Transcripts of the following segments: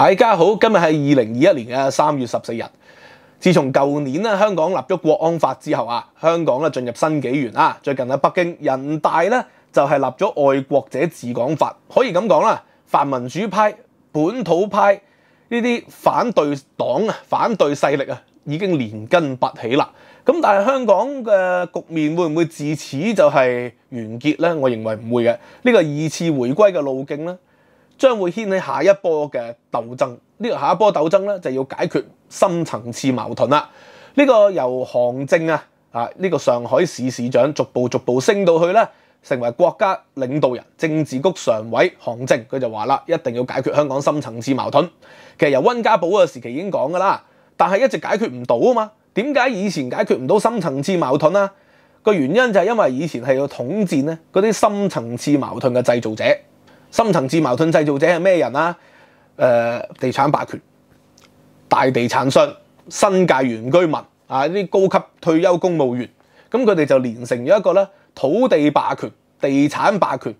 大家好，今日係二零二一年嘅三月十四日。自從舊年咧香港立咗國安法之後啊，香港咧進入新紀元啦。最近喺北京人大咧就係立咗《愛國者治港法》，可以咁講啦，泛民主派、本土派呢啲反對黨啊、反對勢力啊，已經連根拔起啦。咁但係香港嘅局面會唔會自此就係完結咧？我認為唔會嘅，呢個二次回歸嘅路徑咧。將會掀起下一波嘅鬥爭，呢個下一波鬥爭咧就要解決深層次矛盾啦。呢個由韓正啊啊，呢個上海市市長逐步逐步升到去咧，成為國家領導人、政治局常委韓正，佢就話啦，一定要解決香港深層次矛盾。其實由温家寶嘅時期已經講噶啦，但係一直解決唔到啊嘛。點解以前解決唔到深層次矛盾啊？個原因就係因為以前係要統戰咧嗰啲深層次矛盾嘅製造者。深层次矛盾製造者係咩人啦？誒，地產霸權、大地產商、新界原居民啊，啲高級退休公務員，咁佢哋就連成咗一個咧土地霸權、地產霸權。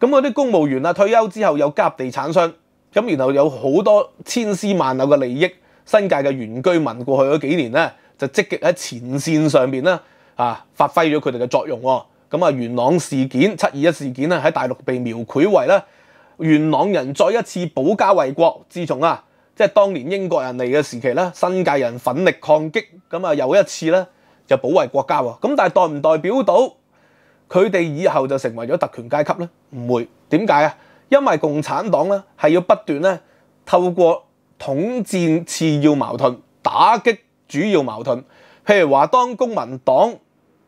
咁嗰啲公務員啊退休之後又夾地產商，咁然後有好多千絲萬縷嘅利益，新界嘅原居民過去嗰幾年咧就積極喺前線上面咧啊發揮咗佢哋嘅作用喎。咁啊元朗事件、七二一事件咧喺大陸被描繪為咧元朗人再一次保家衛國。自從啊，即係當年英國人嚟嘅時期咧，新界人奮力抗擊，咁啊又一次咧就保衛國家喎。咁但係代唔代表到佢哋以後就成為咗特權階級咧？唔會。點解啊？因為共產黨咧係要不斷咧透過統戰次要矛盾，打擊主要矛盾。譬如話當公民黨、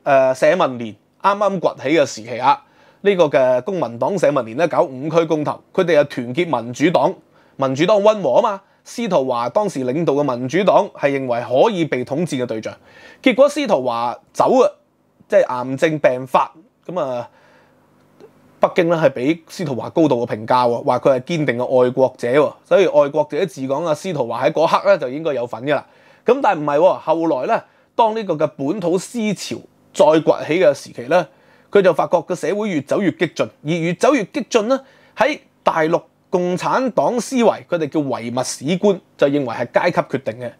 誒社民連。啱啱崛起嘅時期啊，呢個嘅公民黨社民連咧搞五區公投，佢哋又團結民主黨，民主黨温和啊嘛。司徒華當時領導嘅民主黨係認為可以被統治嘅對象，結果司徒華走啊，即係癌症病發咁啊。北京咧係俾司徒華高度嘅評價喎，話佢係堅定嘅愛國者喎，所以愛國者自講啊，司徒華喺嗰刻咧就應該有份噶啦。咁但係唔係，後來咧當呢個嘅本土思潮。再崛起嘅時期咧，佢就發覺個社會越走越激進，而越走越激進咧，喺大陸共產黨思維，佢哋叫唯物史觀，就認為係階級決定嘅，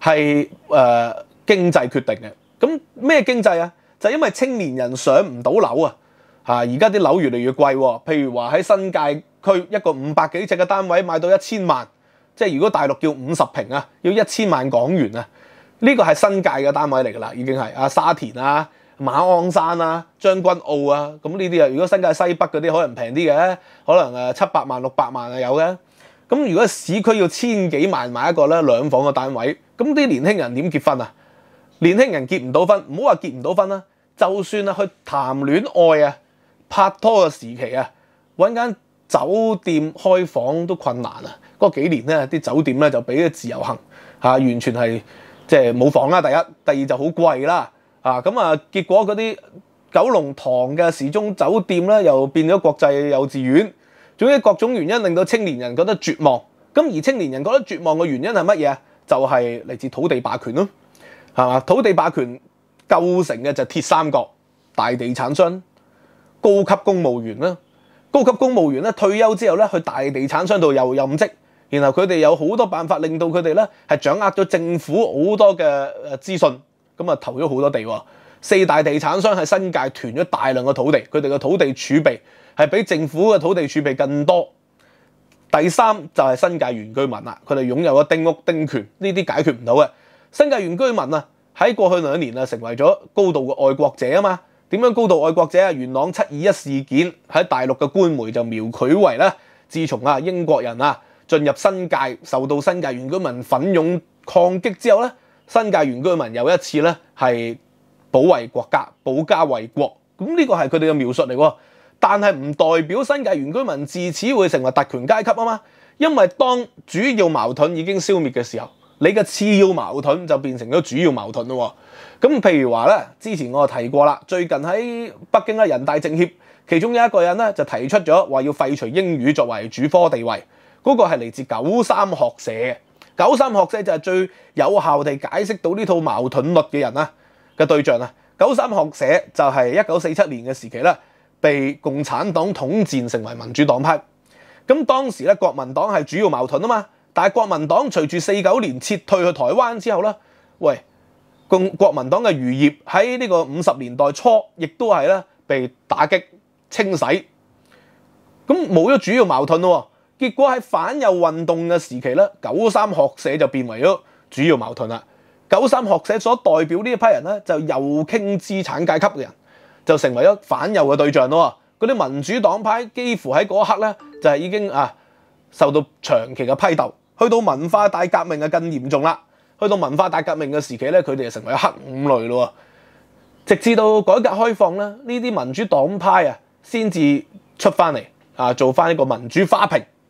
係誒經濟決定嘅。咁咩經濟啊？就因為青年人上唔到樓啊！嚇，而家啲樓越嚟越貴，譬如話喺新界區一個五百幾尺嘅單位買到一千萬，即係如果大陸叫五十平啊，要一千萬港元啊！呢個係新界嘅單位嚟㗎啦，已經係啊沙田啊馬鞍山啊將軍澳啊，咁呢啲啊。如果新界西北嗰啲可能平啲嘅，可能誒七百萬六百萬啊有嘅。咁如果市區要千幾萬買一個咧兩房嘅單位，咁啲年輕人點結婚啊？年輕人結唔到婚，唔好話結唔到婚啦。就算啊去談戀愛啊、拍拖嘅時期啊，揾間酒店開房都困難啊。嗰幾年咧，啲酒店咧就俾咗自由行嚇，完全係。即係冇房啦，第一，第二就好貴啦，啊咁啊，結果嗰啲九龍塘嘅時鐘酒店咧，又變咗國際幼稚園，總之各種原因令到青年人覺得絕望。咁而青年人覺得絕望嘅原因係乜嘢？就係嚟自土地霸權咯，係嘛？土地霸權構成嘅就鐵三角，大地產商、高級公務員啦，高級公務員咧退休之後咧去大地產商度又任職。然後佢哋有好多辦法令到佢哋咧係掌握咗政府好多嘅誒資訊，咁啊投咗好多地。四大地產商喺新界囤咗大量嘅土地，佢哋嘅土地儲備係比政府嘅土地儲備更多。第三就係新界原居民啦，佢哋擁有咗丁屋丁權呢啲解決唔到嘅。新界原居民啊，喺過去兩年啊成為咗高度嘅愛國者啊嘛。點樣高度愛國者啊？元朗七二一事件喺大陸嘅官媒就描佢為咧，自從啊英國人啊。進入新界，受到新界原居民憤勇抗擊之後咧，新界原居民又一次咧係保衞國家、保家衛國，咁呢個係佢哋嘅描述嚟，但係唔代表新界原居民自此會成為特權階級啊嘛。因為當主要矛盾已經消滅嘅時候，你嘅次要矛盾就變成咗主要矛盾咯。咁譬如話咧，之前我提過啦，最近喺北京咧人大政協，其中有一個人咧就提出咗話要廢除英語作為主科地位。嗰個係嚟自九三學社嘅九三學社就係最有效地解釋到呢套矛盾律嘅人啦嘅對象啊。九三學社就係一九四七年嘅時期咧，被共產黨統戰成為民主黨派。咁當時咧，國民黨係主要矛盾啊嘛。但係國民黨隨住四九年撤退去台灣之後咧，喂共國民黨嘅餘業喺呢個五十年代初，亦都係咧被打擊清洗，咁冇咗主要矛盾咯。結果喺反右運動嘅時期咧，九三學社就變為咗主要矛盾啦。九三學社所代表呢一批人咧，就又傾資產階級嘅人，就成為咗反右嘅對象咯。嗰啲民主黨派幾乎喺嗰一刻咧，就係已經啊受到長期嘅批鬥。去到文化大革命啊，更嚴重啦。去到文化大革命嘅時期咧，佢哋就成為黑五類咯。直至到改革開放咧，呢啲民主黨派啊先至出翻嚟啊，做翻一個民主花瓶。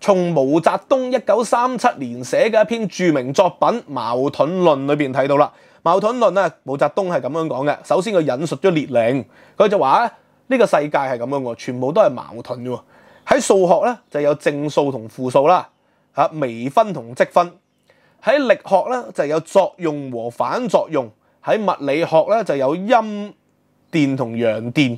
從毛澤東一九三七年寫嘅一篇著名作品《矛盾論》裏面睇到啦，《矛盾論》啊，毛澤東係咁樣講嘅。首先佢引述咗列寧，佢就話呢個世界係咁樣喎，全部都係矛盾喎。喺數學咧就有正數同負數啦，嚇微分同積分；喺力学咧就有作用和反作用；喺物理學咧就有陰電同陽電；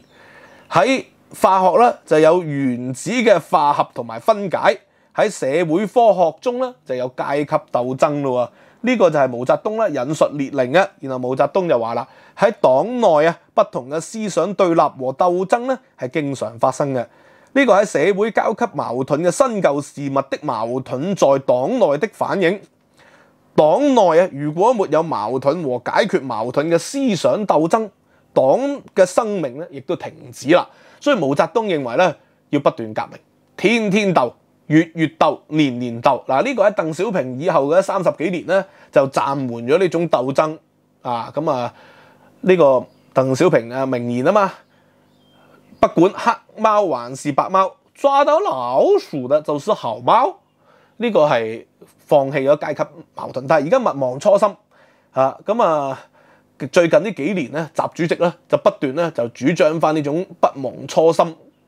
喺化學咧就有原子嘅化合同埋分解。喺社會科學中咧，就有階級鬥爭咯喎，呢個就係毛澤東咧引述列寧嘅。然後毛澤東就話啦，喺黨內啊，不同嘅思想對立和鬥爭咧，係經常發生嘅。呢個喺社會交級矛盾嘅新舊事物的矛盾，在黨內的反映。黨內啊，如果沒有矛盾和解決矛盾嘅思想鬥爭，黨嘅生命咧，亦都停止啦。所以毛澤東認為咧，要不斷革命，天天鬥。月月鬥，年年鬥。嗱，呢個喺鄧小平以後嘅三十幾年咧，就暫緩咗呢種鬥爭。啊，咁啊，呢個鄧小平啊名言啊嘛，不管黑貓還是白貓，抓到老鼠的就是好貓。呢個係放棄咗階級矛盾。但係而家勿忘初心。啊，咁啊，最近呢幾年咧，習主席咧就不斷咧就主張翻呢種不忘初心。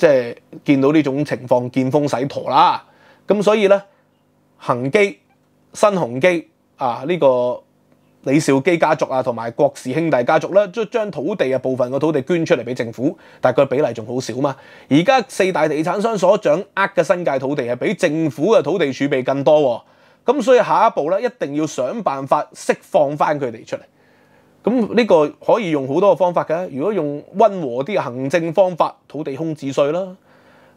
即係見到呢種情況，見風使舵啦。咁所以咧，恒基、新鴻基啊，呢個李兆基家族啊，同埋國氏兄弟家族咧，將將土地啊部分嘅土地捐出嚟俾政府，但係佢比例仲好少嘛。而家四大地產商所掌握嘅新界土地係比政府嘅土地儲備更多。咁所以下一步咧，一定要想辦法釋放翻佢哋出嚟。咁呢個可以用好多個方法嘅。如果用温和啲行政方法，土地空置税啦，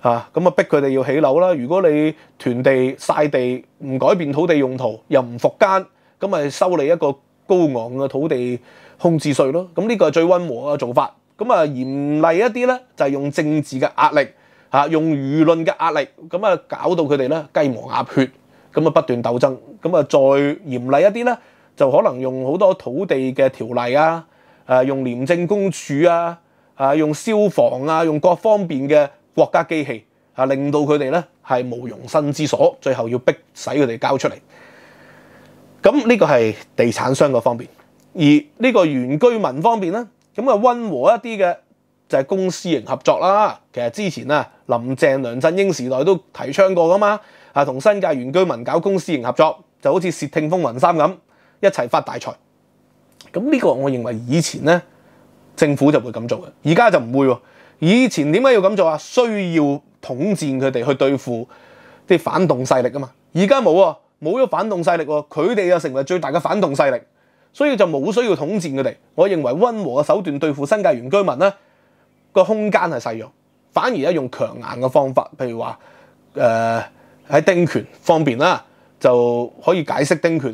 嚇咁啊逼佢哋要起樓啦。如果你團地晒地，唔改變土地用途又唔復耕，咁咪收你一個高昂嘅土地空置税咯。咁呢個最温和嘅做法。咁啊嚴厲一啲咧，就係用政治嘅壓力嚇，用輿論嘅壓力，咁啊搞到佢哋咧雞毛鴨血，咁啊不斷鬥爭。咁啊再嚴厲一啲咧。就可能用好多土地嘅條例啊，誒用廉政公署啊，啊用消防啊，用各方面嘅國家機器啊，令到佢哋咧係無容身之所，最後要逼使佢哋交出嚟。咁呢個係地產商嗰方面，而呢個原居民方面咧，咁啊温和一啲嘅就係公司型合作啦。其實之前啊，林鄭梁振英時代都提倡過噶嘛，啊同新界原居民搞公司型合作，就好似《竊聽風雲三》咁。一齊發大財，咁呢個我認為以前呢，政府就會咁做嘅，而家就唔會。以前點解要咁做啊？需要統戰佢哋去對付啲反動勢力啊嘛，而家冇啊，冇咗反動勢力，佢哋又成為最大嘅反動勢力，所以就冇需要統戰佢哋。我認為溫和嘅手段對付新界原居民呢，個空間係細弱，反而咧用強硬嘅方法，譬如話誒喺丁權方便啦，就可以解釋丁權。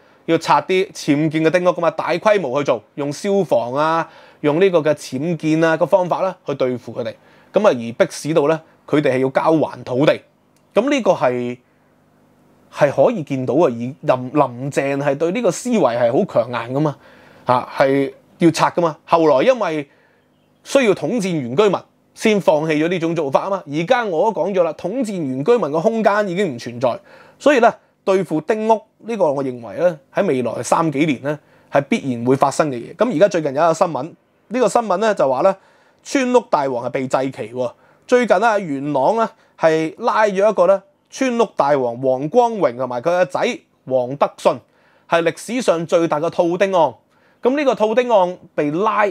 要拆啲僭建嘅丁屋噶嘛，大規模去做，用消防啊，用呢個嘅僭建啊個方法啦，去對付佢哋，咁啊而迫使到咧佢哋係要交還土地，咁呢個係係可以見到啊，而林林鄭係對呢個思維係好強硬噶嘛，嚇係要拆噶嘛，後來因為需要統戰原居民先放棄咗呢種做法啊嘛，而家我都講咗啦，統戰原居民個空間已經唔存在，所以咧。對付丁屋呢個，我認為咧喺未來三幾年咧係必然會發生嘅嘢。咁而家最近有一個新聞，呢個新聞咧就話咧，村屋大王係被制旗喎。最近咧，元朗咧係拉咗一個咧，村屋大王黃光榮同埋佢嘅仔黃德信，係歷史上最大嘅套丁案。咁呢個套丁案被拉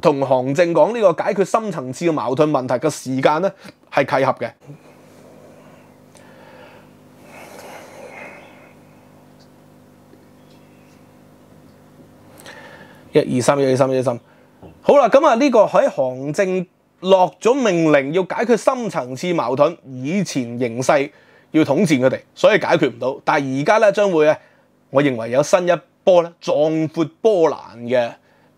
同行政講呢個解決深層次嘅矛盾問題嘅時間咧係契合嘅。一二三，一二三，一二三。好啦，咁啊，呢個喺行政落咗命令，要解決深層次矛盾，以前形勢要統治佢哋，所以解決唔到。但系而家咧，將會咧，我認為有新一波咧，壯闊波澜嘅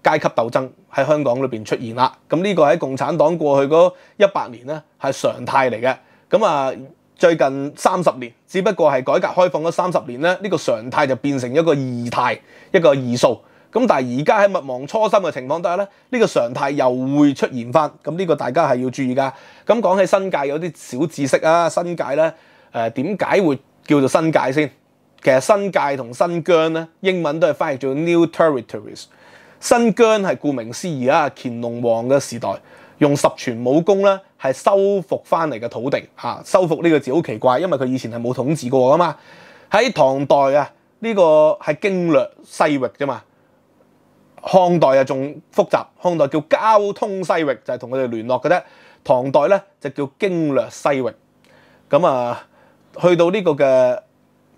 階級鬥爭喺香港裏边出現啦。咁呢個喺共產黨過去嗰一百年咧係常態嚟嘅。咁啊，最近三十年，只不過係改革開放嗰三十年咧，呢個常態就變成一個異態，一個異數。咁但係而家喺勿忘初心嘅情況底下咧，呢個常態又會出現翻。咁呢個大家係要注意噶。咁講起新界有啲小知識啊，新界咧誒點解會叫做新界先？其實新界同新疆咧，英文都係翻譯做 new territories。新疆係顧名思義啊，乾隆皇嘅時代用十全武功咧係收復翻嚟嘅土地嚇。收復呢個字好奇怪，因為佢以前係冇統治過噶嘛。喺唐代啊，呢個係經略西域啫嘛。漢代啊仲複雜，漢代叫交通西域，就係同佢哋聯絡嘅啫。唐代咧就叫經略西域，咁啊去到呢個嘅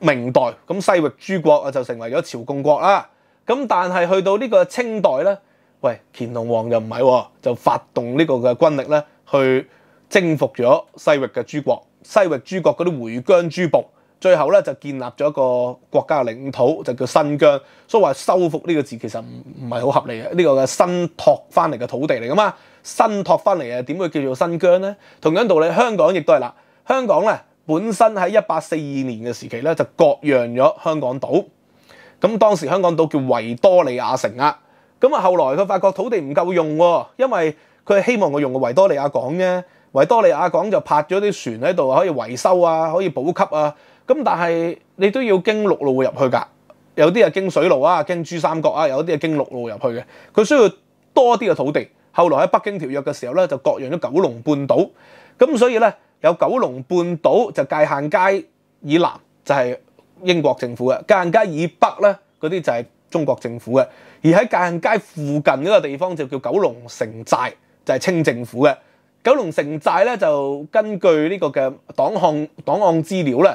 明代，咁西域諸國啊就成為咗朝貢國啦。咁但係去到呢個清代咧，喂乾隆王又唔係喎，就發動呢個嘅軍力咧去征服咗西域嘅諸國，西域諸國嗰啲回疆諸部。最後咧就建立咗一個國家嘅領土，就叫新疆。所以話收復呢個字其實唔唔係好合理嘅。呢個嘅新拓翻嚟嘅土地嚟噶嘛，新拓翻嚟啊點會叫做新疆咧？同樣道理，香港亦都係啦。香港咧本身喺一八四二年嘅時期咧就割讓咗香港島。咁當時香港島叫維多利亞城啊。咁啊後來佢發覺土地唔夠用，因為佢希望我用個維多利亞港啫。維多利亞港就泊咗啲船喺度，可以維修啊，可以補給啊。咁但係你都要經陸路入去㗎，有啲係經水路啊，經珠三角啊，有啲係經陸路入去嘅。佢需要多啲嘅土地。後來喺北京條約嘅時候咧，就割讓咗九龍半島。咁所以咧有九龍半島就界限街以南就係英國政府嘅，界限街以北咧嗰啲就係中國政府嘅。而喺界限街附近嗰個地方就叫九龍城寨，就係清政府嘅九龍城寨咧。就根據呢個嘅檔案檔案資料咧。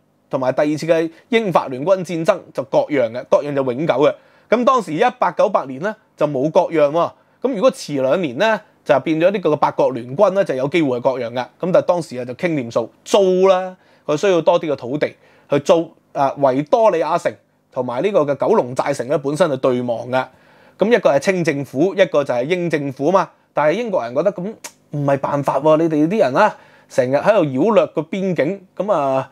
同埋第二次嘅英法联军战争就割让嘅，割让就永久嘅。咁当时一八九八年咧就冇割让喎。咁如果迟两年咧就变咗呢个嘅八国联军咧就有机会系割让嘅。咁但系当时啊就倾念数租啦，佢需要多啲嘅土地去租。啊，维多利亚城同埋呢个嘅九龙寨城咧本身就对望嘅。咁一个系清政府，一个就系英政府嘛。但系英国人觉得咁唔系办法，你哋啲人啦成日喺度扰掠个边境，咁啊。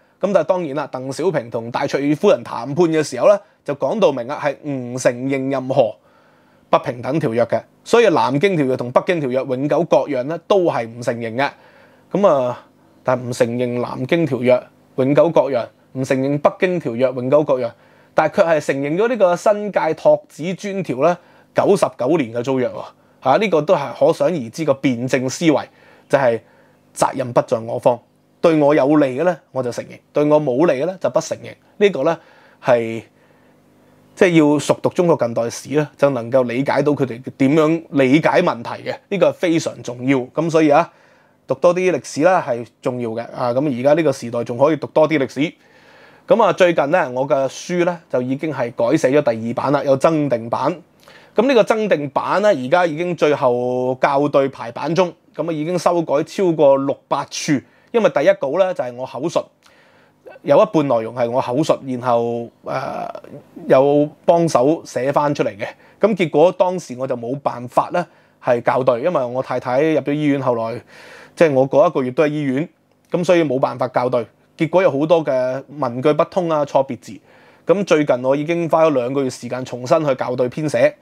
咁但係當然啦，鄧小平同戴翠夫人談判嘅時候咧，就講到明啊，係唔承認任何不平等條約嘅，所以南京條約同北京條約永久割讓咧，都係唔承認嘅。咁啊，但係唔承認南京條約永久割讓，唔承認北京條約永久割讓，但係卻係承認咗呢個新界託子專條咧九十九年嘅租約喎。嚇，呢個都係可想而知個辯證思維，就係責任不在我方。對我有利嘅咧，我就承認；對我冇利嘅咧，就不承認。呢個咧係即係要熟讀中國近代史咧，就能夠理解到佢哋點樣理解問題嘅。呢個非常重要。咁所以啊，讀多啲歷史啦係重要嘅。啊，咁而家呢個時代仲可以讀多啲歷史。咁啊，最近咧我嘅書咧就已經係改寫咗第二版啦，有增定版。咁呢個增定版咧，而家已經最後校對排版中。咁啊，已經修改超過六百處。因為第一稿咧就係我口述，有一半內容係我口述，然後誒有幫手寫翻出嚟嘅。咁結果當時我就冇辦法咧係校對，因為我太太入咗醫院，後來即係我嗰一個月都喺醫院，咁所以冇辦法校對。結果有好多嘅文句不通啊、錯別字。咁最近我已經花咗兩個月時間重新去校對編寫。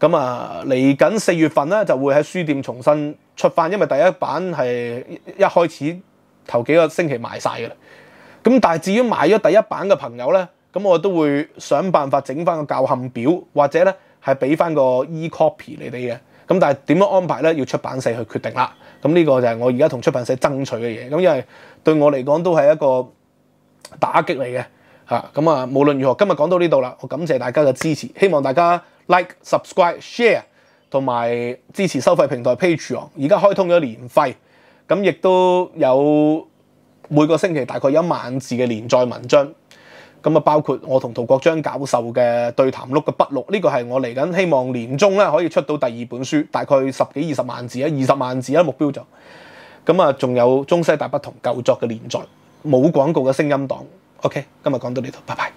咁啊，嚟緊四月份咧就會喺書店重新出翻，因為第一版係一開始。頭幾個星期賣晒㗎啦，咁但係至於買咗第一版嘅朋友咧，咁我都會想辦法整翻個教憾表，或者咧係俾翻個 e copy 你哋嘅。咁但係點樣安排咧，要出版社去決定啦。咁呢個就係我而家同出版社爭取嘅嘢。咁因為對我嚟講都係一個打擊嚟嘅咁啊，無論如何，今日講到呢度啦。我感謝大家嘅支持，希望大家 like、subscribe、share 同埋支持收費平台 p a r e on。而家開通咗年費。咁亦都有每個星期大概有一萬字嘅連載文章，咁啊包括我同陶國章教授嘅對談錄嘅筆錄，呢個係我嚟緊希望年中咧可以出到第二本書，大概十幾二十萬字啊，二十萬字啊目標就，咁啊仲有中西大不同舊作嘅連載，冇廣告嘅聲音檔，OK，今日講到呢度，拜拜。